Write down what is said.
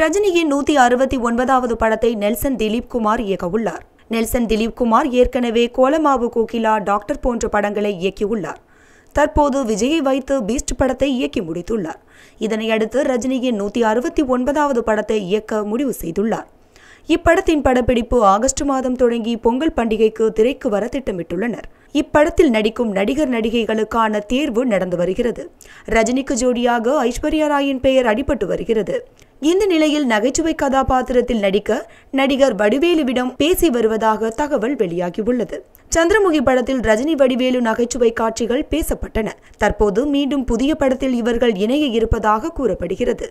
ரஜினியின் நூத்தி அறுபத்தி ஒன்பதாவது படத்தை நெல்சன் திலீப் குமார் இயக்கவுள்ளார் நெல்சன் திலீப் குமார் ஏற்கனவே கோலமாவு கோகிலா டாக்டர் போன்ற படங்களை இயக்கியுள்ளார் தற்போது விஜயை வைத்து பீஸ்ட் படத்தை இயக்கி முடித்துள்ளார் இதனையடுத்து ரஜினியின் நூத்தி அறுபத்தி ஒன்பதாவது படத்தை இயக்க முடிவு செய்துள்ளார் இப்படத்தின் படப்பிடிப்பு ஆகஸ்ட் மாதம் தொடங்கி பொங்கல் பண்டிகைக்கு திரைக்கு வர திட்டமிட்டுள்ளனர் இப்படத்தில் நடிக்கும் நடிகர் நடிகைகளுக்கான தேர்வு நடந்து வருகிறது ரஜினிக்கு ஜோடியாக ஐஸ்வர்யா ராயின் பெயர் அடிபட்டு வருகிறது இந்த நிலையில் நகைச்சுவை கதாபாத்திரத்தில் நடிக்க நடிகர் வடிவேலுவிடம் பேசி வருவதாக தகவல் வெளியாகியுள்ளது சந்திரமுகி படத்தில் ரஜினி வடிவேலு நகைச்சுவை காட்சிகள் பேசப்பட்டன தற்போது மீண்டும் புதிய படத்தில் இவர்கள் இணைய இருப்பதாக கூறப்படுகிறது